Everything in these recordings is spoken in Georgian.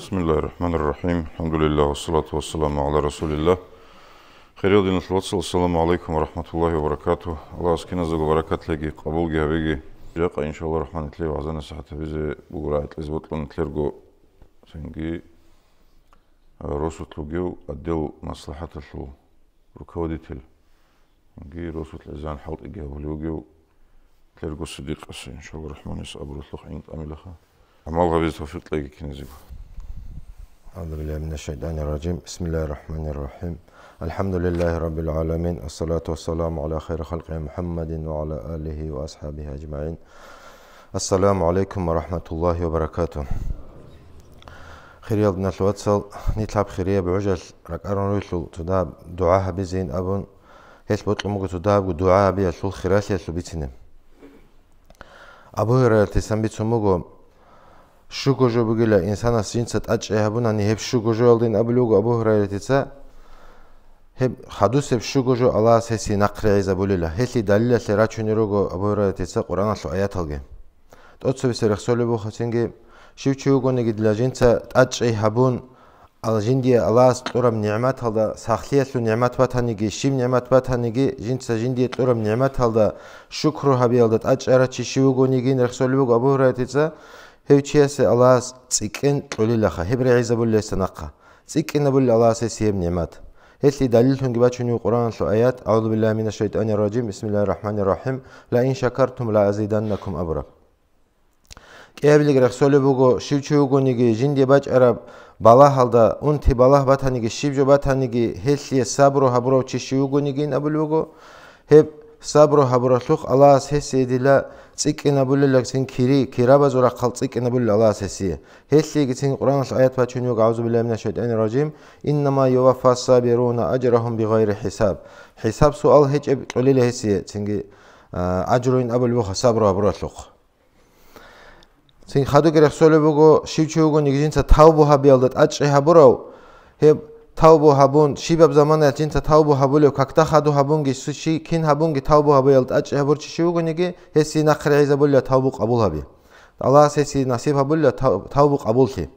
Bismillahirrahmanirrahim. Alhamdulillah, wassalatu wassalamu ala rasulillah. Khairul din salat, assalamu alaykum wa rahmatullahi wa barakatuh. Allah askina zog barakat legi, qabul gi habigi. Jaqa inshallah rahmanit le wazan sahata bize bugura etlis botlon tlergo sengi eh, rusut lugiu отдел maslahat al lu rukoditel. Sengi rusut lezan halti gi lugiu tlergo sidiqas inshallah rahmanis abrutlu khin tamilakha. Amal gavi tawfiq legi kinizigo. أعوذ بالله من الشيطان الرجيم بسم الله الرحمن الرحيم الحمد لله رب العالمين الصلاة والسلام على خير خلق محمد وعلى آله وأصحابه أجمعين السلام عليكم ورحمة الله وبركاته خير يضنا الواتسل نتلعب خيرية بعجل رك أرون ريسو تداب دعاها بزين أبون هيس بطل مغو تداب دعاها بيسو خيراسي يسل بيتنم أبو هيرا تسمبيت مغو шукожо бигила инсана синцат ач ябунани хеп шукожо алдин аблугу абу хурайратица хеп хадус хеп шукожо алас хеси накриза булила хели далила лера чунирого абу хурайратица курана лу аят алги тоцвис рахсоле бу хасинги шивчугони гидла жинца ач ябун ал жинди алас турам ниъмат алда сахлияту ниъмат ватаниги шим ниъмат ватаниги жинца жинди турам ниъмат алда шукру хаби алда ач ара чишивгони гин рахсоле бу абу хурайратица هيوتشيس الاس تسكن قولي لخا هبري عيزة بولي سنقا تسكن بولي الاس سيم نعمات هتلي دليلهم جبات شنو قرآن شو آيات أعوذ بالله من الشيطان الرجيم بسم الله الرحمن الرحيم لئن شكرتم لأزيدنكم أبرا Kebli grek solu bugo şivçu gunigi jindi bac arab balah halda unti balah batanigi şivjo batanigi hesliye sabro habro çişiu gunigi nabul bugo hep сабру хабралух алаас хесэдила цикинабуллаг син кири кираба зура қал цикинабул алаас хеси хеллиги син куран ал аят ба чунюг аузу биллахи минаш шайтани ражим иннама юваффа сабируна ажрахум бигайри хисаб хисаб суал хечэб кулила хеси синги ажруин абул буха сабру хабралух син хаду гэрэх солебого шивчүүгө нэгжин ца тав буха биалдат ачи хабрау хеб тавбу хабун шибаб замана ҷинса тавбу ҳабулю какта хаду ҳабунги суши кин ҳабунги тавбу ҳабуялд ач хабур чишиугуниги ҳесси нақри изабулля тавбу қабул хаби аллах ҳесси насиб ҳабулля тавбу қабул хи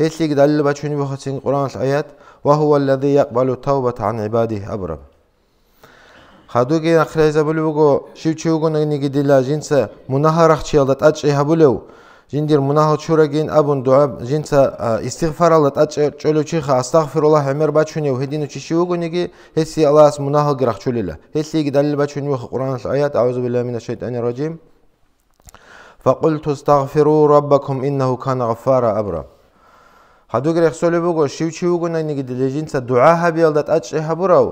ҳеслиги далил бачуни бихосин Куран аят ва ҳуа аллази яқбалу тавбата ан ибадиҳи абраб хадуги нақри изабулюго шивчиугуниги дила ҷинса мунаҳарахчиялдат ач хабулу ჟინდირ მუნაჰო ჩურეგინ აბუნ დუა ჟინცა ისტიღფარალა ტაჭე ჭოლუჩი ხა ასტაღფირულა ჰემერ ბაჩუნიო ჰედინო ჩიში უგუნიგი ჰესი ალას მუნაჰო გრახ ჩულილა ჰესი იგი დალილ ბაჩუნიო ხა ყურანის აიატ აუზუ ბილა მინა შეიტანი რაჯიმ ფაყულთუ ასტაღფირუ რაბბაკუმ ინნაჰუ კანა ღაფარა აბრა ჰადუგერ ხსოლებუგო შივჩი უგუნიგი დეჟინცა დუა ჰაბიალდა ტაჭე ჰაბურავ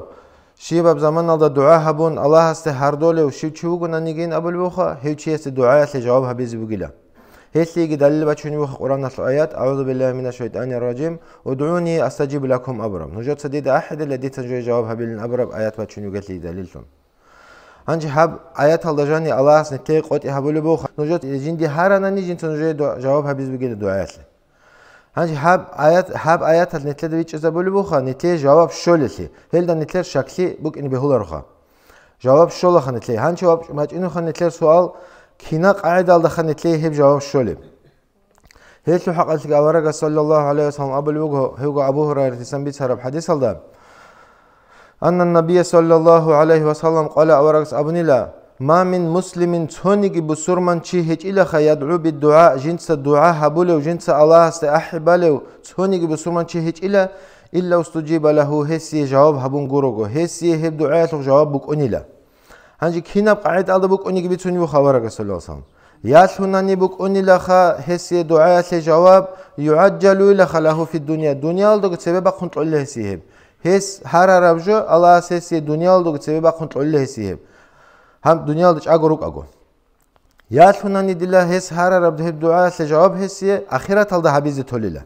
შიბაბ ზამანალდა დუა ჰაბუნ ალაჰასტე ჰარდოლევ შივჩი უგუნიგი ინ აბულბუხა ჰევჩიესე დუა ასე ჯავაბ ჰაბიზი ბუგილა هسي يجي دليل بچون يوخ قران الايات اعوذ بالله من الشيطان الرجيم ادعوني استجب لكم ابرم نجات سديد احد الذي تجي جوابها بالابرم ايات بچون يوخ لي دليل شون анჯი ҳаб аят алдажани аллаҳс нете қоти ҳаболибо нужот инди ҳаранани инсонҷе ҷавоб ҳабиз бигеда дуаят анҷи ҳаб аят ҳаб аят ал нете дави чиза болибо ха нете ҷавоб шолиси хелда нетер шакли букни беҳуларха ҷавоб шолаха нете анҷи ҷавоб мачину ха нетер суал كنا قاعد على دخل نتلي هب جواب شولي لو حقت التقاورك صلى الله عليه وسلم أبو الوجه هو أبو هريرة تسمى بيتهرب حديث الله أن النبي صلى الله عليه وسلم قال أورقس أبني لا ما من مسلم تونيك بسرمان شي هيج إلخ يدعو بالدعاء جنس الدعاء هبولو وجنس الله استأحبالو تونيك من شيء هيك إلا إلا استجيب له هسي جواب هبون قروقو هسي هب دعاء جواب بك ანჯი ქინაბ ყაიტალდა ბუკონი გიბიცუნი ხავარაგა სალალსალამ ياشونني بوكوني لخا هسي دعاء سي جواب يعجل الى خلاه في الدنيا دنيا لدو سبب كنترول هسي هب هس هر عربجو الله هسي دنيا لدو سبب كنترول هسي هب هم دنيا لدو چا گورو قاگو ياشونني دلا هس هر عرب ده دعاء سي جواب هسي اخرت الله حبيز توليلا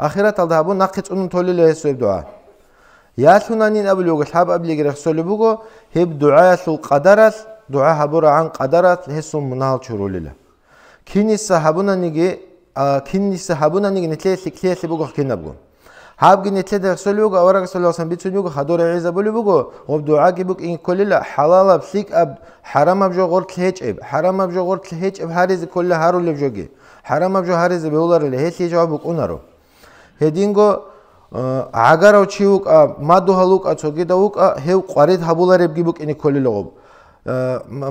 اخرت الله بو نقيت اون توليلا هسي دعاء ялунанин аблуга хаб аблигра хсолбуго хеб дуаасу кадарас дуа хабура ан кадарас хесу мунал чурулила кинис хабунаниги кинис хабунаниги нетлеси клеси буго кинабгу хабги нетледа хсолбуго авара хсолсан бицунюго хадура иза булбуго об дуаги бук ин колила халала сик аб харам абжо гор клечеб харам абжо гор клечеб хариз колла харулбжоги харам абжо хариз беуларле хеси жавабу кунару хединго აგარო ჩი უკა მადუჰა ლუკაცო გედა უკა ჰევ ყარეთ ჰაბულარებ გიბუკინი ქოლილოგო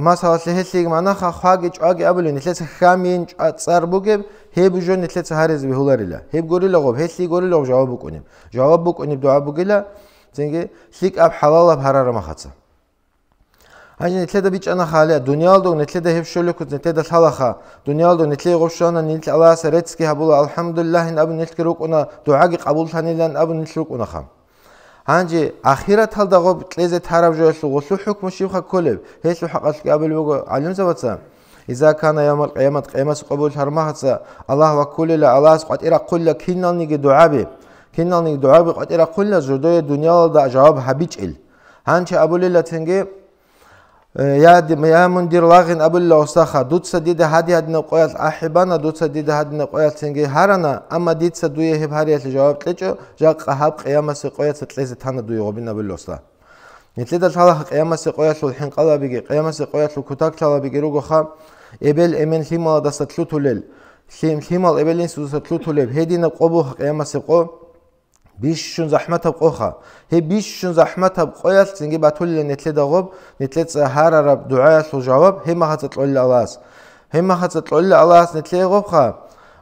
მასალას ლეჰლიგ მანახა ხვაგი ჭვაგი აბლინი ლეც ხამინ წარბუგე ჰებჟონ ლეც ჰარეზი ბულარილა ჰებ გორილოგო ჰესლი გორილოგო ჯავაბუკინი ჯავაბუკინი დუაბუგილა ზენგე სიკაბ ჰალალა ფარარა მახაცა აი ნეთლედა ბიჭანა ხალია დუნიალდო ნეთლედა ჰევშოლო ქუ ნეთლედა თალახა დუნიალდო ნეთლე ღოშანა ნილთ ალას რეცკი ჰაბულ ალჰამდულილაჰი ნაბი ნეთლე როკუნა დუაგი ყაბულთანილან აბი ნეთლე როკუნა ხა ანჯი ახირა თალდაღო ტლეზე თარავჟოსო გოსუ ჰუკმუ შიხა ქოლებ ჰესუ ჰაყალკი აბილბოგო ალიმზაბაცა იზა კანა იამალ ყიამათ ყიამას ყობულ ჰარმაჰაცა ალაჰ ვაკულილა ალას ყატირა ქულა ქინალნიგი დუაბი ქინალნიგი დუაბი ყატირა ქულა ზოდოე დუნიალდა ჯავაბ ჰაბიჭილ ანჩი აბულილა თენგე я я мундир лагин абулла усаха дуца диде хади хадна қоял ахбана дуца диде хадна қоял сенге харана амма дица дуе хеб хариаса жавап течо жа қахаб қиямаса қояса тлезе тана дуе гобина булласа нетле да талаха қиямаса қояслу хин қалабиге қиямаса қояслу кутак талабиге руго ха эбел эмен химала даса тлутулел хим химал эбелин сузаса тлутулел хедина қобу қиямаса қо бишшун захмат апқоха хе бишшун захмат апқояс синге батулле нетледагоб нетлец хар араб дуаас ул жавап хе махацат лолла алас хе махацат лолла алас нетлегоб ха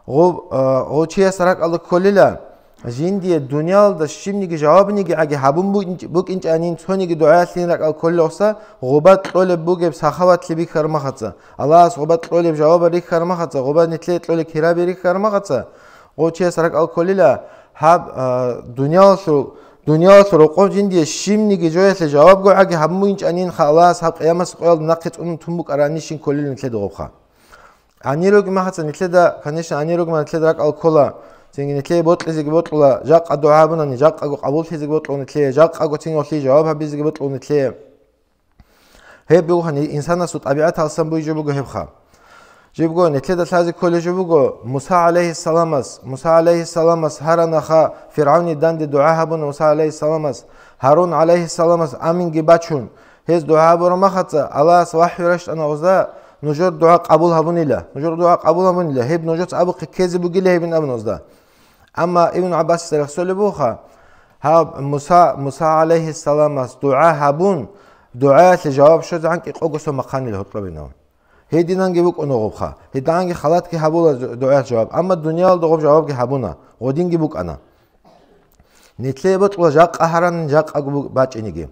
гоб очия сарак алла коллила жиндие дунял да шимниге жавабниге аге хабун бу бук инч анин цониге дуаас синрак ал коллоса гобат лолле бугеб сахават либи кармахаца алас гобат лолле жавабари кармахаца гобат нетле лолле кирабири кармахаца очия сарак ал коллила хаб дүняасуу дүняасуу қожинди шимни гижояса жавабгу аги хаммуинч анин халас хаб қиямас қоял нақит ун тумук аранишин колил нитлед гофха анирог махаца нитледа конечно анирог ма нитледа рак алкола тинги нитле ботлизиг ботла жақ адуабна ни жақ агу қабул хизиг ботла нитле жақ агу тинги осли жаваб хабизиг ботла нитле хеб бухани инсана су табиат алсан буй жобугу хебха Jibgo netleda sazi kole jibugo Musa aleyhisselamız, Musa aleyhisselamız salamas haranaha Firavni dandi dua habun Musa aleyhisselamız, Harun aleyhisselamız, salamas amin gibachun Hez dua borama khatsa Allah swahyu rasht ana uzda nujur dua qabul habun ila nujur dua qabul habun ila hib nujur abu kezi bu gile ibn abun uzda Ama ibn Abbas sarh söyle bu ha Musa Musa aleyhisselamız dua habun dua cevap şu zanki qogusu ile hutla binavun ჰედინან გიბუკნოღობხა ჰედან გი ხალათ კი ჰაბულა დოა ჯავაბ ამა დუნიალ დოღობ ჯავაბ კი ჰაბუნა ოდინ გიბუკანა ნეთლება წულა ჟა ყაჰარან ჟა ყაგუ ბაჭინიგი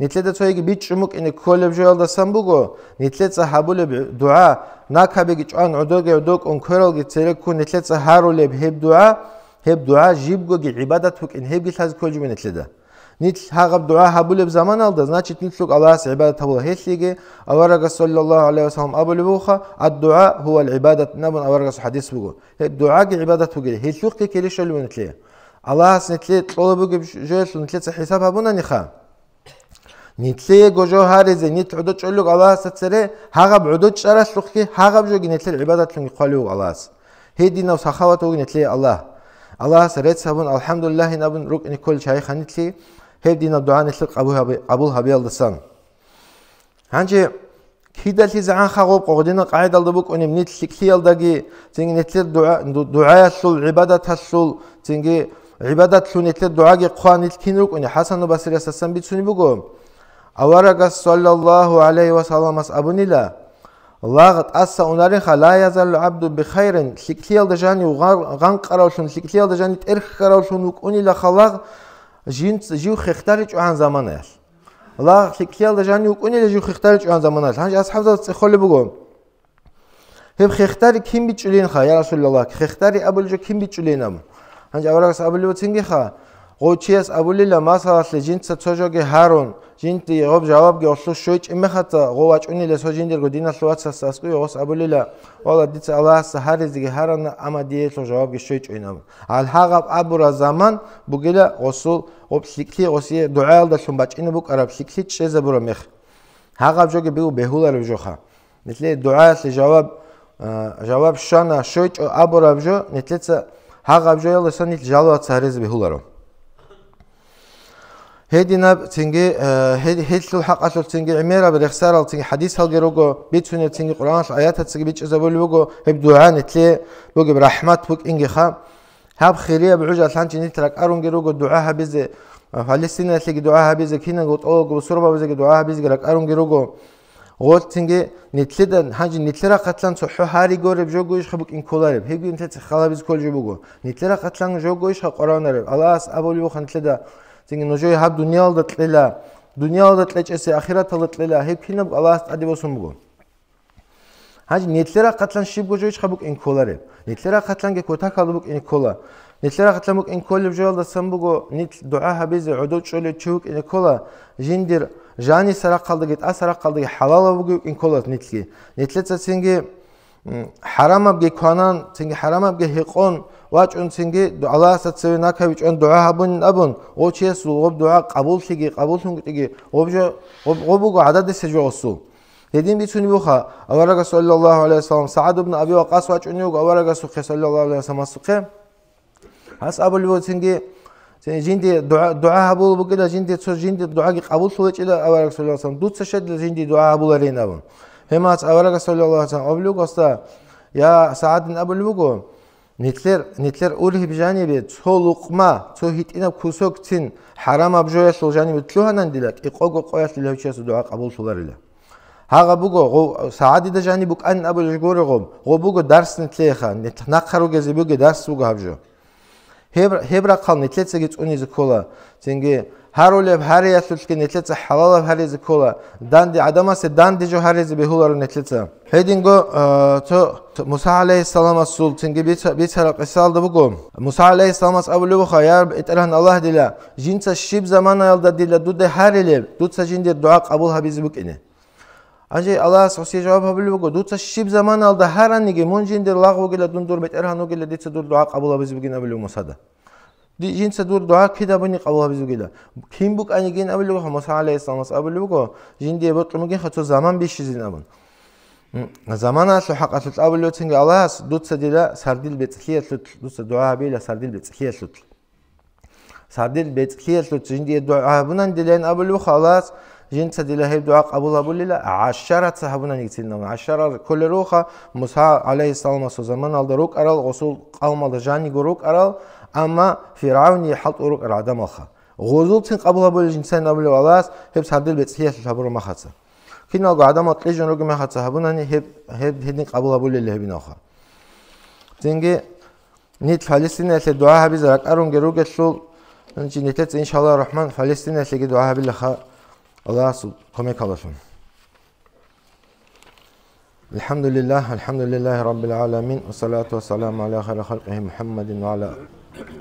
ნეთლედა წოიგი ბიჭუმუკინი ქოლებ ჟალ და სამბუგო ნეთლეცა ჰაბულებ დოა ნაკაბიგი ჭან ოდოგე ოდოკონ ქერალგი ცერეკუ ნეთლეცა ჰარულებ ჰებ დოა ჰებ დოა ჟიბგო გი იბადათუკინ ჰებ გი თაზ ქოლჯუმენ ნეთლედა ნიც ჰაგაბ დუა ჰაბულებ ზამან ალდა значит ნიც შუკ ალას იბადათ აბულა ჰესიგე ავარაგა სალალლაჰუ ალეი ვასალამ აბული ბუხა ად დუა ჰუვა ალ იბადათ ნაბუნ ავარაგა ჰადის ბუგო ჰე დუა გი იბადათ ბუგი ჰე შუკ კე კელი შალი მენთლი ალას ნიტლი ტლოლო ბუგი ჟესუ ნიტლი ცა ჰესაბ აბუნა ნიხა ნიტლი გოჟო ჰარიზე ნიტ ჰუდო ჭოლუკ ალას ცერე ჰაგაბ ჰუდო ჭარა შუკ კი ჰაგაბ ჟოგი ნიტლი იბადათ ლუნი ყალიუ ალას ჰე დინავ ਸახავატ ოგი ნიტლი ალა ალას რეცაბუნ ალჰამდულილაჰი ნაბუნ რუკ ნიკოლ ჩაი ხანიტლი pevdina duane sirk abul habi aldasan. Hangi kidal tiz an khagub qogdina qaid aldabuk unim nit sikli aldagi tingi netler dua dua sul ibadat hasul tingi ibadat sul netler асса унари ჟინ ჟიუ ხეხტარი ჭუან ზამანეს ლა ხიქიალ და ჟანი უკუნი და ჟიუ ხეხტარი ჭუან ზამანეს ან ასხავ და წეხოლე ბუგო ჰებ ხეხტარი ქიმ ბიჭლინ ხა ია რასულალა ხეხტარი აბულ ჯო ქიმ ბიჭლინამ ან ჯავარას აბულ ბუ ცინგი ხა гочиас абулила масаасле жинца цожоге харон жинти гоб жавабге оллуш шойч имехата говачунила сожиндерго динаслуацас асқи ос абулила ола дица алас харизги харан ама диелу жавабге шойч уйнам ал хагаб абура заман бугила осул обсикли оси дуаалда шумбачини бук араб сикли чезе бура мех хагаб жоге бигу бехулар жоха нетле дуаасле жаваб жаваб шана шойч абура жо нетлеца хагаб жоела санит жалуат сарезби хуларо هدينا تنجي هد هدل الحق أصل تنجي عميرة بالإخسار تنجي حديث هالجي روجو بيت سنة تنجي قرآن الآيات هتسجي بيت إزابول لوجو هبدو عان تلي لوجو برحمة بوك إنجي خا هاب خيرية بعجة الحنج نترك أرونجي روجو دعاها بزي فلسطين تلقي دعاها بزي كينا قلت أوج وسربا بزي دعاها بزي لك أرونجي روجو غول تنجي نتلدن حاجة نتلرا قتلان صحو هاري قول بجوجو يش خبك إن كولارب هيك انت خلا بز كل جبوجو نتلرا قتلان جوجو يش قرآن رب الله أس أبو ليوخ نتلدا Zingin nojoy hab dünya da tlela. Dünya da tleçesi ahiret da tlela. Hep hine Allah adi olsun bu. Hac niyetlere katlan şib kabuk çabuk enkolare. Niyetlere katlan ge kota kalbuk enkola. katlan buk en kolle joyalda sambugo nit dua habizi udud şöyle çuk en kola jindir jani sarak kaldı git asarak kaldı halala bugu en kola nitki. Nitletsa hmm, singi haram abge kanan singi haram abge hikon. ვაჭუნ წინგი ალაასაც ვენაკავი ჭუნ დუა ჰაბუნ ნაბუნ ოჩეს უგობ დუა ყაბულ შიგი ყაბულ თუნგი ტიგი ობჟა ობუგა ადადე სეჯოსუ დედინ ბიცუნი ბოხა ავარაგა სალალლაჰუ ალეი ვასალამ საადუ ბნ აბი ვაყას ვაჭუნი უგ ავარაგა სუხე სალალლაჰუ ალეი ვასალამ სუხე ას აბული ვო წინგი წინი ჯინდი დუა ჰაბულ ბუგედა ჯინდი ცო ჯინდი დუაგი ყაბულ სულეჭი და ავარაგა სალალლაჰუ ალეი ვასალამ დუცე შედლე ჯინდი დუა ჰაბულ ალეი ნაბუნ ჰემაც ავარაგა სალალლაჰუ ალეი ვასალამ აბლუგ ოსტა ია საადუ ნაბული ბუგო ნიტლერ ნიტლერ ულიჰი ბჟანი ბე ცოლუყმა ცოჰიტინა ქუსოქცინ ჰარამ აბჟოია სულჟანი ბე ტლუჰანან დილაკ იყო ყოყოს ლევჩესო და აყაბულ სულარილა ჰაღა ბუგო საადი და ჟანი ბუკან აბულ გორიღო ღო ბუგო დარს ნიტლე ხა ნახარო გეზი ბუგე დარს ბუგო აბჟო ჰებრა ჰებრა ხალ ნიტლეცე გიწუნი ზქოლა ძენგე هرولب هریا سلسکی نتلیتا حلال هریزی کولا دندی عدم است دندی جو هریزی به هولار نتلیتا هیدینگو تو موسی علیه السلام سلطنگی بی تر قصال دو بگم موسی علیه السلام از اول بخوا یار اترهن الله دیلا جنس شیب زمان یالدا دیلا دو ده هریلب دو تا جندی دعا قبول هبیزی بکنه Анже Аллах сосия жаваб хабилу бого дуца шиб заман алда харан ниге мунжин дир лагу гила дун дур бет эрхану гила дица дур дуа кабула биз бугин абилу мусада. ди жинса дур дуа кида бани қава бизугида ким бук ани ген абилу ха муса алейхи салам ас абилу ко жин ди бут муги заман биш зин абан заман аслу хақату абилу цинги алас дутса дила дуа била сардил бецхиятут сардил бецхиятут жин дуа бунан халас ჟინცა დილაჰი დუა ყაბულაბულილა აშარა ცაჰაბუნა ნიცინდა აშარა ქოლეროხა მუსა ალეი სალმა სო ზამან ალდა როკ არალ ოსულ ყალმალა ჟანი გო როკ არალ ამა ფირაუნი ჰალტ როკ არ ადამა ხა ღოზულ წინ ყაბულაბული ჟინცა ნაბლე ვალას ჰებ სადილ ბეციას საბრო მახაცა ქინო გო ადამა ტლი ჟონ როკ მახაცა ჰაბუნა ნი ჰებ ჰებ ჰედი ყაბულაბული ლეები ნახა ძენგე ნიტ ფალესტინელე დუა ჰაბიზ რაკარუნ გე როგე სულ ნიჩი ნიტეც ინშალა რაჰმან ფალესტინელე გე დუა ჰაბილ ხა Allah, Alas, come kalafim. Elhamdülillah, elhamdülillahi rabbil alemin. Ve salatu ve selamu ala hayra khalqihi Muhammedin ve ala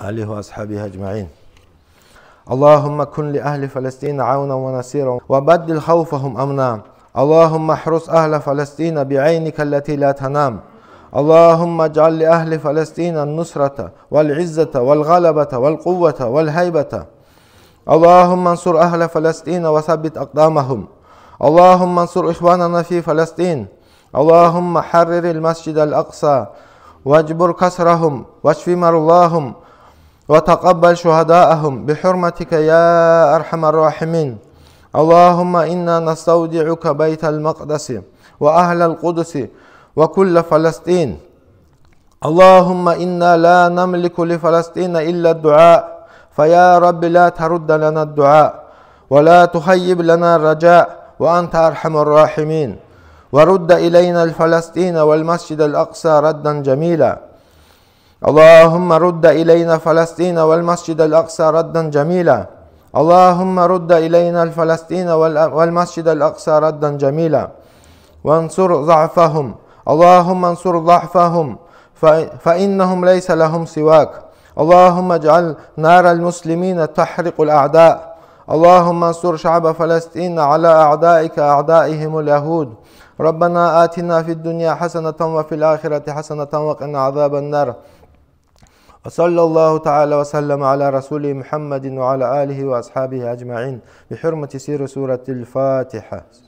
alihi ve ashabihi ecma'in. اللهم كن لأهل فلسطين عونا ونصيرا وبدل خوفهم أمنا اللهم احرس أهل فلسطين بعينك التي لا تنام اللهم اجعل لأهل فلسطين النصرة والعزة والغلبة والقوة والهيبة اللهم انصر أهل فلسطين وثبت أقدامهم اللهم انصر إخواننا في فلسطين اللهم حرر المسجد الأقصى واجبر كسرهم واشف مرضاهم وتقبل شهداءهم بحرمتك يا أرحم الراحمين اللهم إنا نستودعك بيت المقدس وأهل القدس وكل فلسطين اللهم إنا لا نملك لفلسطين إلا الدعاء فيا رب لا ترد لنا الدعاء ولا تخيب لنا الرجاء وأنت أرحم الراحمين ورد إلينا الفلسطين والمسجد الأقصى ردا جميلا اللهم رد إلينا فلسطين والمسجد الأقصى ردا جميلا اللهم رد إلينا الفلسطين والمسجد الأقصى ردا جميلا وانصر ضعفهم اللهم انصر ضعفهم فإنهم ليس لهم سواك اللهم اجعل نار المسلمين تحرق الأعداء اللهم انصر شعب فلسطين على أعدائك أعدائهم اليهود ربنا آتنا في الدنيا حسنة وفي الآخرة حسنة وقنا عذاب النار وصلى الله تعالى وسلم على رسوله محمد وعلى آله وأصحابه أجمعين بحرمة سير سورة الفاتحة